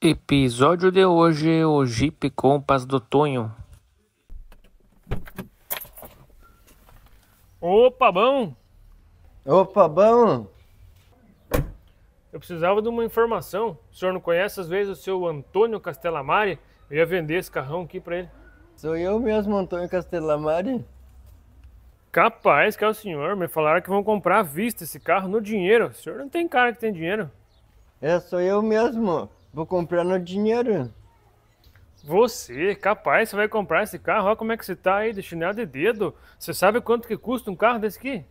Episódio de hoje: o Jeep Compass do Tonho. Opa, bom! Opa, bom! Eu precisava de uma informação. O senhor não conhece às vezes o seu Antônio Castellamari? Eu ia vender esse carrão aqui para ele. Sou eu mesmo, Antônio Castellamari? Capaz que é o senhor. Me falaram que vão comprar à vista esse carro no dinheiro. O senhor não tem cara que tem dinheiro. É, sou eu mesmo. Vou comprar no dinheiro. Você, capaz, você vai comprar esse carro? Olha como é que você tá aí, de chinelo de dedo. Você sabe quanto que custa um carro desse aqui?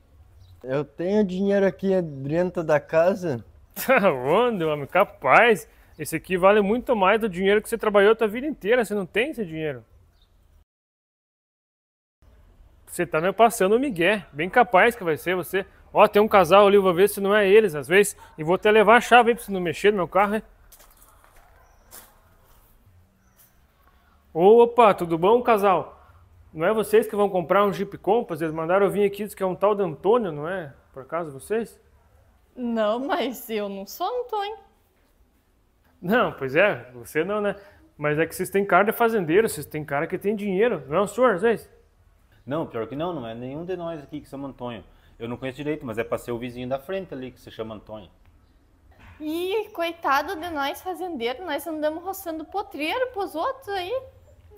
Eu tenho dinheiro aqui dentro da casa. Tá onde, homem? Capaz. Esse aqui vale muito mais do dinheiro que você trabalhou a tua vida inteira. Você não tem esse dinheiro. Você tá me passando o migué. Bem capaz que vai ser você. Ó, tem um casal ali, vou ver se não é eles às vezes. E vou até levar a chave aí pra você não mexer no meu carro, né? Opa, tudo bom, casal? Não é vocês que vão comprar um Jeep Compass? Eles mandaram eu vir aqui, diz que é um tal de Antônio, não é? Por acaso vocês? Não, mas eu não sou Antônio. Não, pois é, você não, né? Mas é que vocês têm cara de fazendeiro, vocês têm cara que tem dinheiro, não é o senhor, vocês? Não, pior que não, não é nenhum de nós aqui que chama Antônio. Eu não conheço direito, mas é para ser o vizinho da frente ali que se chama Antônio. Ih, coitado de nós fazendeiros, nós andamos roçando potreiro pros outros aí.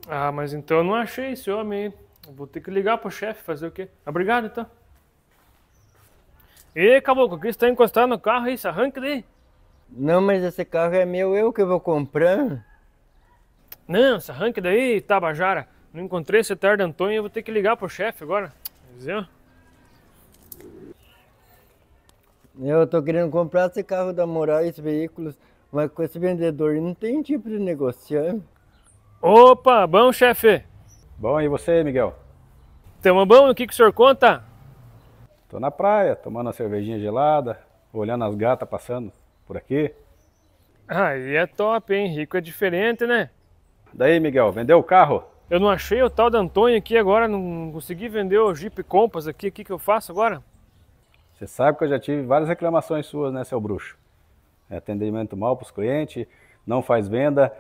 Ah, mas então eu não achei esse homem Vou ter que ligar pro chefe, fazer o quê? Obrigado, então. E caboclo, o que está encostado no carro aí? Se arranca daí. Não, mas esse carro é meu, eu que vou comprar. Não, se arranca daí, Tabajara. Não encontrei esse tarde Antônio, eu vou ter que ligar pro chefe agora. Entendeu? Eu tô querendo comprar esse carro da Moraes Veículos, mas com esse vendedor não tem tipo de negociante. Opa, bom chefe? Bom, e você, Miguel? Tamo bom, o que, que o senhor conta? Tô na praia, tomando uma cervejinha gelada, olhando as gatas passando por aqui. Aí ah, é top, hein? Rico é diferente, né? Daí, Miguel, vendeu o carro? Eu não achei o tal da Antônio aqui agora, não consegui vender o Jeep Compass aqui, o que, que eu faço agora? Você sabe que eu já tive várias reclamações suas, né, seu bruxo? É atendimento mal para os clientes, não faz venda,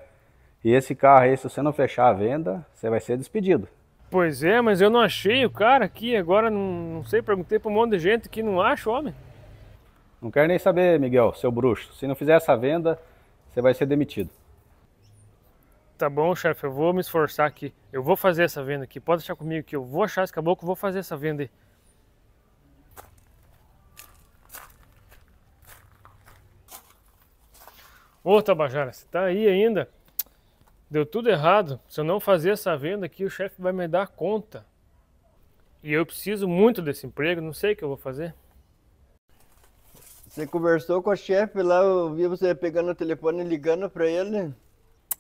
e esse carro aí, se você não fechar a venda, você vai ser despedido. Pois é, mas eu não achei o cara aqui, agora não, não sei, perguntei para um monte de gente que não acha homem. Não quero nem saber, Miguel, seu bruxo. Se não fizer essa venda, você vai ser demitido. Tá bom, chefe, eu vou me esforçar aqui. Eu vou fazer essa venda aqui. Pode deixar comigo que eu vou achar esse caboclo, vou fazer essa venda aí. Ô, Tabajara, você tá aí ainda? deu tudo errado. Se eu não fazer essa venda aqui, o chefe vai me dar conta. E eu preciso muito desse emprego, não sei o que eu vou fazer. Você conversou com o chefe lá, eu vi você pegando o telefone e ligando para ele.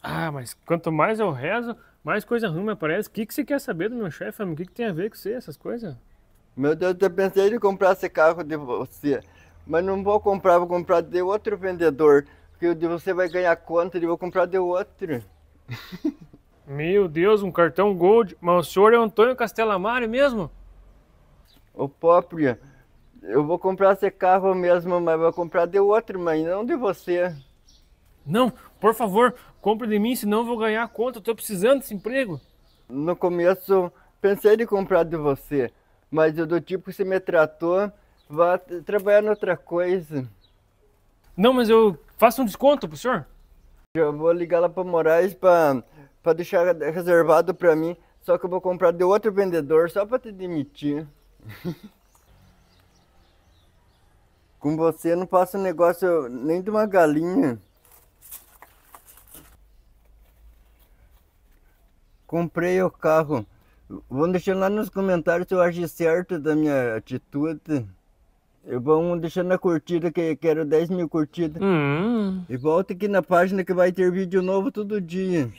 Ah, mas quanto mais eu rezo, mais coisa ruim me aparece. O que, que você quer saber do meu chefe, O que, que tem a ver com você, essas coisas? Meu Deus, eu pensei em comprar esse carro de você, mas não vou comprar, vou comprar de outro vendedor, porque de você vai ganhar conta eu vou comprar de outro. Meu Deus, um cartão gold. Mas o senhor é Antônio Castellamare mesmo? O próprio. Eu vou comprar esse carro mesmo, mas vou comprar de outro, mas não de você. Não, por favor, compre de mim, senão eu vou ganhar a conta. Eu tô precisando desse emprego. No começo, pensei em comprar de você, mas eu do tipo que você me tratou, vá trabalhar em outra coisa. Não, mas eu faço um desconto pro senhor. Já vou ligar lá para Moraes para deixar reservado para mim. Só que eu vou comprar de outro vendedor só para te demitir. Com você não passa negócio nem de uma galinha. Comprei o carro. Vou deixar lá nos comentários se eu acho certo da minha atitude. Eu vou deixar na curtida, que quero 10 mil curtidas. Hum. E volta aqui na página que vai ter vídeo novo todo dia.